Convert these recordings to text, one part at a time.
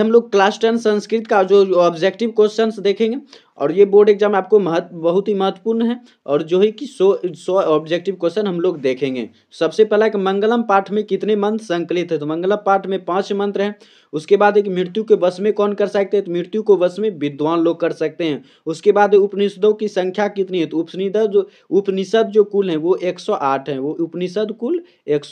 हम लोग class ten Sanskrit का जो ऑब्जेक्टिव क्वेश्चन देखेंगे और ये बोर्ड एग्जाम आपको महत्व बहुत ही महत्वपूर्ण है और जो है कि सो सो ऑब्जेक्टिव क्वेश्चन हम लोग देखेंगे सबसे पहला कि मंगलम पाठ में कितने मंत्र संकलित है तो मंगलम पाठ में पाँच मंत्र हैं उसके बाद एक मृत्यु के वश में कौन कर सकते हैं तो मृत्यु को वश में विद्वान लोग कर सकते हैं उसके बाद उपनिषदों की संख्या कितनी है तो उपनिषद जो उपनिषद जो कुल हैं वो एक हैं वो उपनिषद कुल एक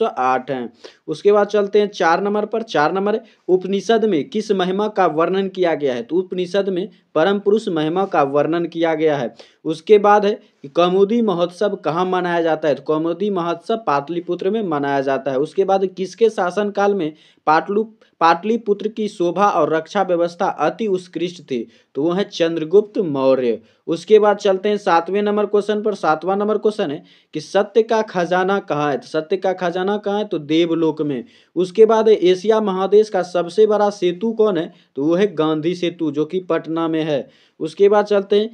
हैं उसके बाद चलते हैं चार नंबर पर चार नंबर उपनिषद में किस महिमा का वर्णन किया गया है तो उपनिषद में परम पुरुष महिमा का वर्णन किया गया है उसके बाद है कि कौमुदी महोत्सव कहाँ मनाया जाता है तो कौमुदी महोत्सव पाटलिपुत्र में मनाया जाता है उसके बाद किसके शासनकाल में पाटलु पाटलिपुत्र की शोभा और रक्षा व्यवस्था अति उत्कृष्ट थी तो वो है चंद्रगुप्त मौर्य उसके बाद चलते हैं सातवें नंबर क्वेश्चन पर सातवां नंबर क्वेश्चन है कि सत्य का खजाना कहाँ है तो सत्य का खजाना कहाँ है तो देवलोक में उसके बाद एशिया महादेश का सबसे बड़ा सेतु कौन है तो वो है गांधी सेतु जो कि पटना में है उसके बाद चलते हैं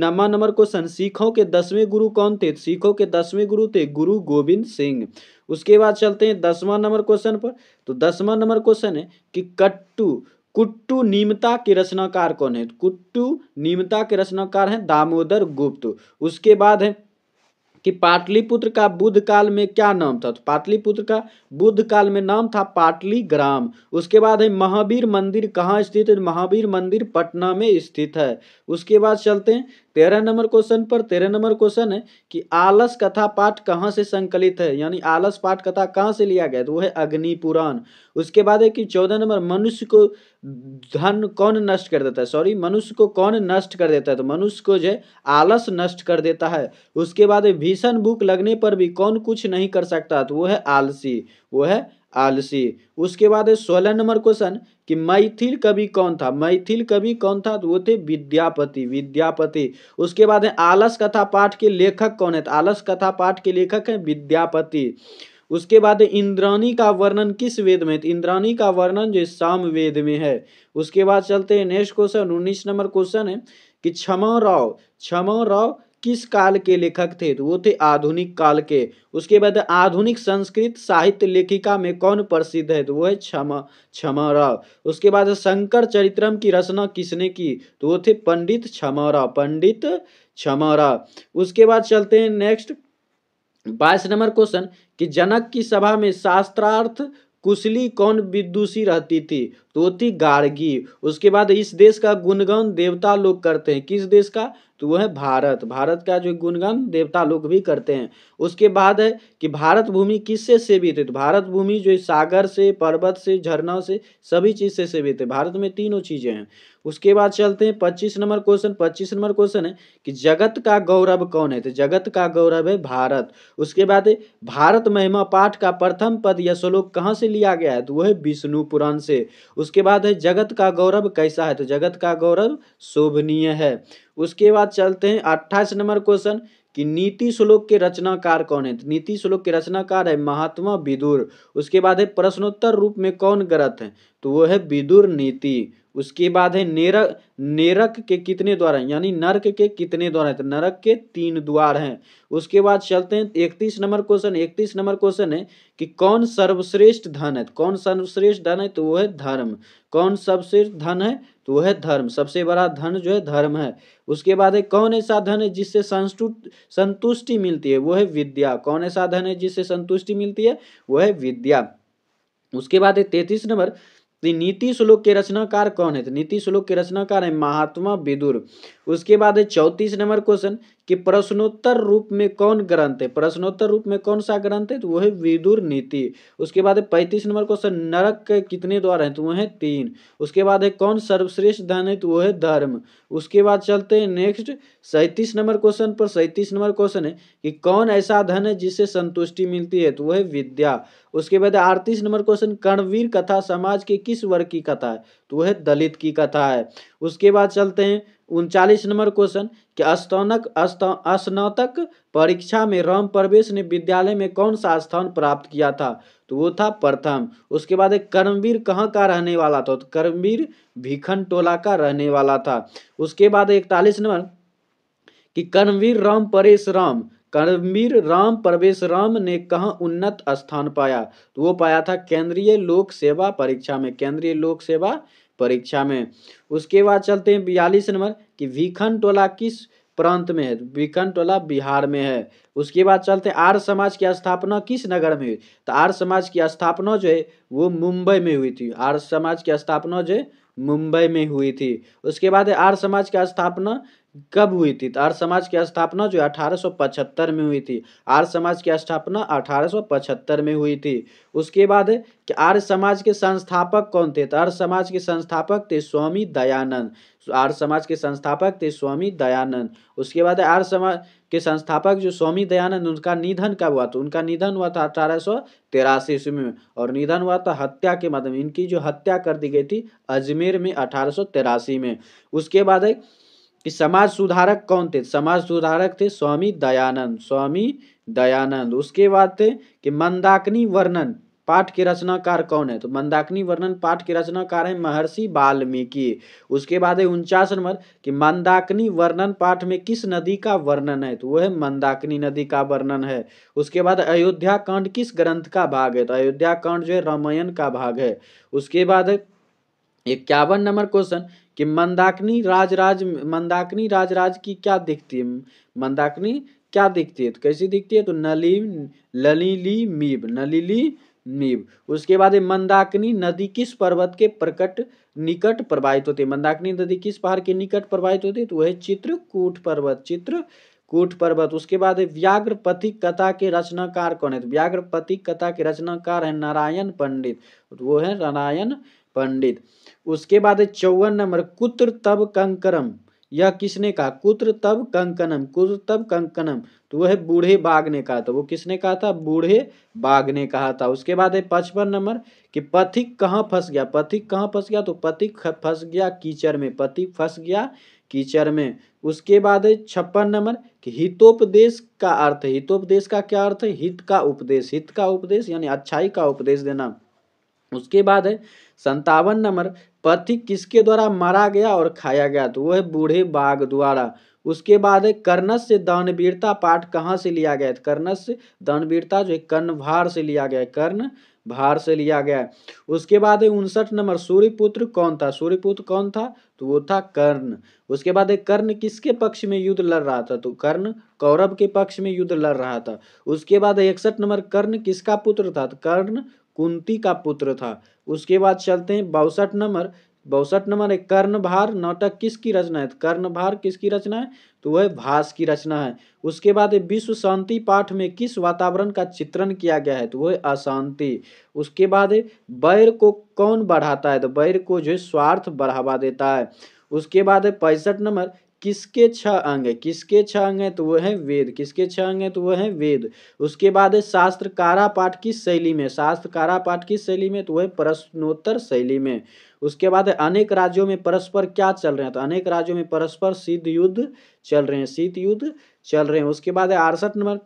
नवा नंबर क्वेश्चन सिखों के दसवें गुरु कौन थे सिखों के दसवें गुरु थे गुरु गोविंद सिंह उसके बाद चलते हैं दसवां नंबर क्वेश्चन पर तो दसवां नंबर क्वेश्चन है कि कट्टू कुट्टू नीमता के रचनाकार कौन है कुट्टू नीमता के रचनाकार हैं दामोदर गुप्त उसके बाद है कि पाटलिपुत्र का बुद्ध काल में क्या नाम था तो पाटलिपुत्र का बुद्ध काल में नाम था पाटली ग्राम उसके बाद है महावीर मंदिर कहाँ स्थित है तो महावीर मंदिर पटना में स्थित है उसके बाद चलते हैं तेरह नंबर क्वेश्चन पर तेरह नंबर क्वेश्चन है कि आलस कथा पाठ कहाँ से संकलित है यानी आलस पाठ कथा कहाँ से लिया गया तो वो है अग्निपुराण उसके बाद है कि चौदह नंबर मनुष्य को धन कौन नष्ट कर देता है सॉरी मनुष्य को कौन नष्ट कर देता है तो मनुष्य को जो है आलस नष्ट कर देता है उसके बाद भीषण भूख लगने पर भी कौन कुछ नहीं कर सकता तो वो है आलसी वो है आलसी उसके बाद है सोलह नंबर क्वेश्चन कि मैथिल कवि कौन था मैथिल कवि कौन था तो वो थे विद्यापति विद्यापति उसके बाद है आलस कथा पाठ के लेखक कौन है तो आलस कथा पाठ के लेखक हैं विद्यापति उसके बाद इंद्राणी का वर्णन किस वेद में तो इंद्राणी का वर्णन जो साम वेद में है उसके बाद चलते हैं नेक्स्ट क्वेश्चन उन्नीस नंबर क्वेश्चन है कि क्षमा राव क्षमा राव किस काल के लेखक थे तो वो थे आधुनिक काल के उसके बाद आधुनिक संस्कृत साहित्य लेखिका में कौन प्रसिद्ध है तो वो है क्षमा क्षमा राव उसके बाद शंकर चरित्रम की रचना किसने की तो वो थे पंडित क्षमा राव पंडित क्षमा राव उसके बाद चलते हैं नेक्स्ट बाईस नंबर क्वेश्चन कि जनक की सभा में शास्त्रार्थ कुशली कौन विदुषी रहती थी तो थी गार्गी उसके बाद इस देश का गुणगान देवता लोग करते हैं किस देश का तो वो है भारत भारत का जो गुणगान देवता लोग भी करते हैं उसके बाद है कि भारत भूमि किससे सेवित है तो भारत भूमि जो सागर से पर्वत से झरना से सभी चीज़ से सेवित है भारत में तीनों चीज़ें हैं उसके बाद चलते हैं पच्चीस नंबर क्वेश्चन पच्चीस नंबर क्वेश्चन है कि जगत का गौरव कौन है तो जगत का गौरव है भारत उसके बाद है भारत महिमा पाठ का प्रथम पद यह श्लोक कहाँ से लिया गया है तो वो है विष्णु पुराण से उसके बाद है जगत का गौरव कैसा है तो जगत का गौरव शोभनीय है उसके बाद चलते हैं अट्ठाईस नंबर क्वेश्चन कि नीति श्लोक के रचनाकार कौन है तो नीति श्लोक के रचनाकार है महात्मा विदुर उसके बाद है प्रश्नोत्तर रूप में कौन ग्रंथ है तो वो है विदुर नीति उसके बाद है नेरक नेरक के कितने द्वार हैं यानी नरक के कितने द्वार हैं तो नरक के तीन द्वार हैं उसके बाद चलते हैं इकतीस नंबर क्वेश्चन इकतीस नंबर क्वेश्चन है कि कौन सर्वश्रेष्ठ धन है कौन सर्वश्रेष्ठ धन है तो वो है धर्म कौन सबश्रेष्ठ धन है तो वह धर्म सबसे बड़ा धन जो है धर्म है उसके बाद है कौन ऐसा धन है जिससे संतुष्टि मिलती है वो है विद्या कौन ऐसा धन है जिससे संतुष्टि मिलती है वो है विद्या उसके बाद है तैतीस नंबर नीति श्लोक के रचनाकार कौन है तो नीति श्लोक के रचनाकार है महात्मा विदुर उसके बाद है चौतीस नंबर क्वेश्चन कि प्रश्नोत्तर रूप में कौन ग्रंथ है प्रश्नोत्तर रूप में कौन सा ग्रंथ है तो वो है विदुर नीति उसके बाद है पैंतीस नंबर क्वेश्चन नरक कितने द्वार हैं तो वो है तीन उसके बाद है कौन सर्वश्रेष्ठ धन है तो वो है धर्म उसके बाद चलते हैं नेक्स्ट सैंतीस नंबर क्वेश्चन पर सैंतीस नंबर क्वेश्चन है कि कौन ऐसा धन है जिससे संतुष्टि मिलती है तो वह है विद्या उसके बाद अड़तीस नंबर क्वेश्चन कर्णवीर कथा समाज के किस वर्ग की कथा है तो वह दलित की कथा है उसके बाद चलते हैं उनचालीस नंबर क्वेश्चन कि स्नातक स्नातक परीक्षा में राम प्रवेश ने विद्यालय में कौन सा स्थान प्राप्त किया था तो वो था प्रथम उसके बाद एक कर्मवीर कहाँ का रहने वाला था तो कर्मवीर भीखन टोला का रहने वाला था उसके बाद इकतालीस नंबर कि कर्मवीर राम परेश राम कर्मवीर राम प्रवेश राम ने कहा उन्नत स्थान पाया तो वो पाया था केंद्रीय लोक सेवा परीक्षा में केंद्रीय लोक सेवा परीक्षा में उसके बाद चलते हैं बयालीस नंबर कि विखन टोला किस प्रांत में है विखन टोला बिहार में है उसके बाद चलते हैं आर्य समाज की स्थापना किस नगर में हुई तो आर्य समाज की स्थापना जो है वो मुंबई में हुई थी आर्य समाज की स्थापना जो है मुंबई में हुई थी उसके बाद आर्य समाज की स्थापना कब हुई थी तो आर्य समाज की स्थापना जो है 1875 में हुई थी आर्य समाज की स्थापना 1875 में हुई थी उसके बाद कि आर्य समाज के संस्थापक कौन थे तो आर्य समाज के संस्थापक थे स्वामी दयानंद आर्य समाज के संस्थापक थे स्वामी दयानंद उसके बाद आर्य समाज के संस्थापक जो स्वामी दयानंद उनका निधन कब हुआ था उनका निधन हुआ था अठारह सौ तिरासी ईस्वी में और निधन हुआ था हत्या के माध्यम इनकी जो हत्या कर दी गई थी अजमेर में अठारह में उसके बाद है कि समाज सुधारक कौन थे समाज सुधारक थे स्वामी दयानंद स्वामी दयानंद उसके बाद थे कि मंदाकिनी वर्णन पाठ के रचनाकार कौन है तो मंदाकिनी वर्णन पाठ के रचनाकार है महर्षि वाल्मीकि उसके बाद है उनचास नंबर कि मंदाकिनी वर्णन पाठ में किस नदी का वर्णन है तो वह है मंदाकिनी नदी का वर्णन है उसके बाद अयोध्या कांड किस ग्रंथ का भाग है तो अयोध्या कांड जो है रामायण का भाग है उसके बाद है इक्यावन नंबर क्वेश्चन कि मंदाकिनी राजराज मंदाकिनी राज की क्या दिखती है मंदाकिनी क्या दिखती है तो कैसी दिखती है तो नली ललीली मीब नलीली नीब उसके बाद मंदाकिनी नदी किस पर्वत के प्रकट निकट प्रवाहित होती है मंदाकिनी नदी किस पहाड़ के निकट प्रवाहित होती है तो वह चित्रकूट पर्वत चित्र कूट पर्वत उसके बाद पथिक कथा के रचनाकार कौन है तो पथिक कथा के रचनाकार है नारायण पंडित तो वो है नारायण पंडित उसके बाद है चौवन नंबर कुत्र तब कंकरम यह किसने कहा कुत्र तब कंकनम कुत्र तब कंकनम तो वह बूढ़े बाघ ने कहा था वो किसने कहा था बूढ़े बाघ ने कहा था उसके बाद है पचपन नंबर कि पथिक कहाँ फंस गया पथिक कहाँ फंस गया तो पथिक फंस गया कीचड़ में पथिक फंस गया कीचड़ में उसके बाद है छप्पन नंबर कि हितोपदेश का अर्थ हितोपदेश का क्या अर्थ है हित का उपदेश हित का उपदेश यानी अच्छाई का उपदेश देना उसके बाद है संतावन नंबर पति किसके द्वारा मारा गया और खाया गया तो वह बूढ़े बाघ द्वारा उसके बाद है कर्णस से दानवीरता पाठ कहाँ से लिया गया कर्णस से दानवीरता जो है कर्णभार से लिया गया कर्ण भार से लिया गया उसके बाद है उनसठ नंबर सूर्यपुत्र कौन था सूर्यपुत्र कौन था तो वो था कर्ण उसके बाद है कर्ण किसके पक्ष में युद्ध लड़ रहा था तो कर्ण कौरव के पक्ष में युद्ध लड़ रहा था उसके बाद इकसठ नंबर कर्ण किसका पुत्र था तो कर्ण कुंती का पुत्र था उसके बाद चलते हैं बासठ नंबर बासठ नंबर है कर्णभार नाटक किसकी रचना है तो कर्णभार किसकी रचना है तो वह भास की रचना है उसके बाद विश्व शांति पाठ में किस वातावरण का चित्रण किया गया है तो वह अशांति उसके बाद बैर को कौन बढ़ाता है तो बैर को जो है स्वार्थ बढ़ावा देता है उसके बाद है पैंसठ नंबर किसके छह अंग है किसके छह अंग है तो वह है वेद किसके छह अंग है तो वह है वेद उसके बाद है शास्त्र कारा पाठ की शैली में शास्त्र कारा पाठ की शैली में तो वह प्रश्नोत्तर शैली में उसके बाद है अनेक राज्यों में परस्पर क्या चल रहे हैं तो अनेक राज्यों में परस्पर सिद्ध युद्ध चल रहे हैं शीत युद्ध चल रहे हैं उसके बाद है अड़सठ नंबर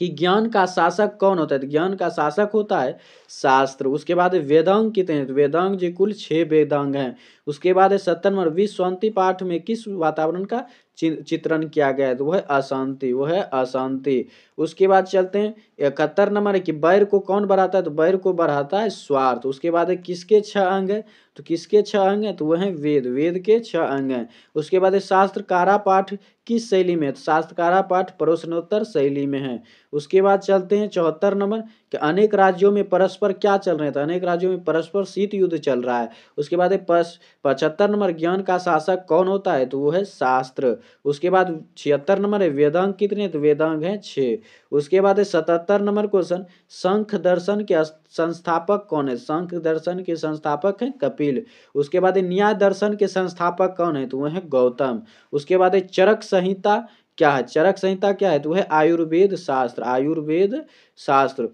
कि ज्ञान का शासक कौन होता है तो ज्ञान का शासक होता है शास्त्र उसके बाद वेदांग कितने हैं तो वेदांग जी कुल छः वेदांग हैं उसके बाद है सत्तर नंबर शांति पाठ में किस वातावरण का चित्रण किया गया है तो वह अशांति वह है अशांति उसके बाद चलते हैं इकहत्तर नंबर है कि बैर को कौन बढ़ाता है तो बैर को बढ़ाता है स्वार्थ उसके बाद है किसके छह अंग है तो किसके छह अंग है तो वह है वेद वेद के छह अंग हैं उसके बाद है शास्त्र कारा पाठ किस शैली में है तो शास्त्र कारा पाठ प्रश्नोत्तर शैली में है उसके बाद चलते हैं चौहत्तर नंबर कि अनेक राज्यों में परस्पर क्या चल रहे तो अनेक राज्यों में परस्पर शीत युद्ध चल रहा है उसके बाद है पचहत्तर नंबर ज्ञान का शासक कौन होता है तो वो है शास्त्र उसके बाद छिहत्तर नंबर है वेदांग कितने तो वेदांग है छः उसके बाद है सतहत्तर नंबर क्वेश्चन शंख दर्शन के संस्थापक कौन है शंख दर्शन के संस्थापक हैं कपिल उसके बाद न्याय दर्शन के संस्थापक कौन है तो वह है गौतम उसके बाद है चरक संहिता क्या है चरक संहिता क्या है तो वह आयुर्वेद शास्त्र आयुर्वेद शास्त्र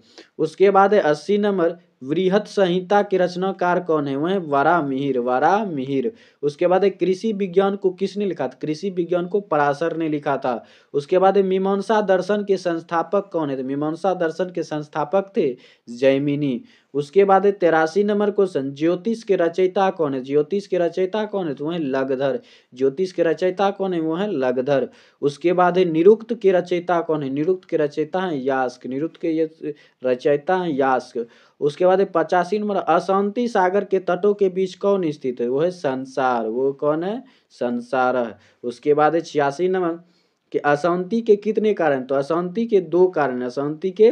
उसके बाद है अस्सी नंबर वृहत संहिता के रचनाकार कौन है वह मिहिर वरा मिहिर उसके बाद कृषि विज्ञान को किसने लिखा था कृषि विज्ञान को पराशर ने लिखा था उसके बाद मीमांसा दर्शन के संस्थापक कौन है तो मीमांसा दर्शन के संस्थापक थे जैमिनी उसके बाद है तेरासी नंबर क्वेश्चन ज्योतिष के रचयिता कौन है ज्योतिष के रचयिता कौन है तो वह लगधर ज्योतिष के रचयिता कौन है वो है लगधर उसके बाद है निरुक्त के रचयिता कौन है निरुक्त के रचयिता है यास्क निरुक्त के रचयिता है यास्क उसके बाद है पचासी नंबर अशांति सागर के तटों के बीच कौन स्थित है वो है संसार वो कौन है संसार है उसके बाद है छियासी नंबर कि अशांति के कितने कारण तो अशांति के दो कारण अशांति के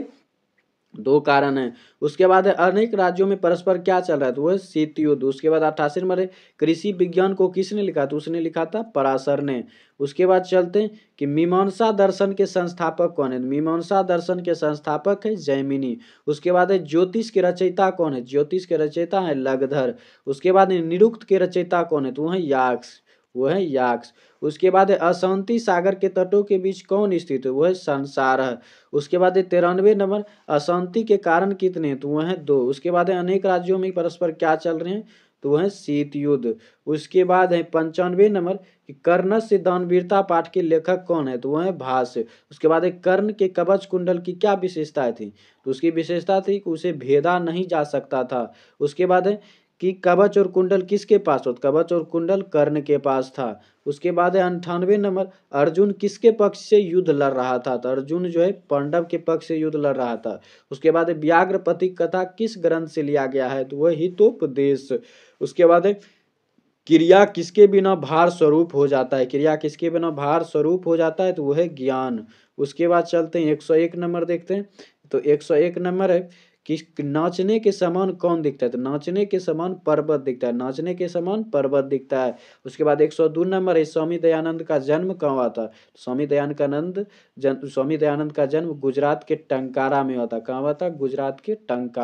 दो कारण है उसके बाद है अनेक राज्यों में परस्पर क्या चल रहा है तो वह शीत युद्ध उसके बाद अट्ठासी नंबर है कृषि विज्ञान को किसने लिखा था उसने लिखा था पराशर ने उसके बाद चलते हैं कि मीमांसा दर्शन के संस्थापक कौन है मीमांसा दर्शन के संस्थापक है जैमिनी उसके बाद है ज्योतिष के रचयिता कौन है ज्योतिष के रचयिता है लगधर उसके बाद निरुक्त के रचयिता कौन है तो वह याक्ष वो है याक्स उसके बाद अशांति सागर के तटों के बीच कौन स्थित है वो है संसार है उसके बाद तिरानवे नंबर अशांति के कारण कितने तो वह है दो उसके बाद अनेक राज्यों में परस्पर क्या चल रहे हैं तो वह शीत युद्ध उसके बाद है पंचानवे नंबर कर्ण से दानवीरता पाठ के लेखक कौन है तो वह है भाष्य उसके बाद एक कर्ण के कवच कुंडल की क्या विशेषता थी तो उसकी विशेषता थी कि उसे भेदा नहीं जा सकता था उसके बाद है कि कवच और कुंडल किसके पास हो कवच और कुंडल कर्ण के पास था उसके बाद है अंठानवे नंबर अर्जुन किसके पक्ष से युद्ध लड़ रहा था तो अर्जुन जो है पांडव के पक्ष से युद्ध लड़ रहा था उसके बाद व्याघ्रपति कथा किस ग्रंथ से लिया गया है तो वह हितोपदेश उसके बाद है क्रिया किसके बिना भार स्वरूप हो जाता है क्रिया किसके बिना भार स्वरूप हो जाता है तो वह ज्ञान उसके बाद चलते हैं एक सौ एक नंबर देखते हैं तो एक सौ एक नंबर है कि नाचने के समान कौन दिखता है तो नाचने के समान पर्वत दिखता है नाचने के समान पर्वत दिखता है उसके बाद एक सौ दो नंबर है स्वामी दयानंद का जन्म कहाँ हुआ था तो स्वामी दयानंद जन्म जन स्वामी दयानंद का जन्म गुजरात के टंकारा में हुआ था कहाँ हुआ था गुजरात के टंकारा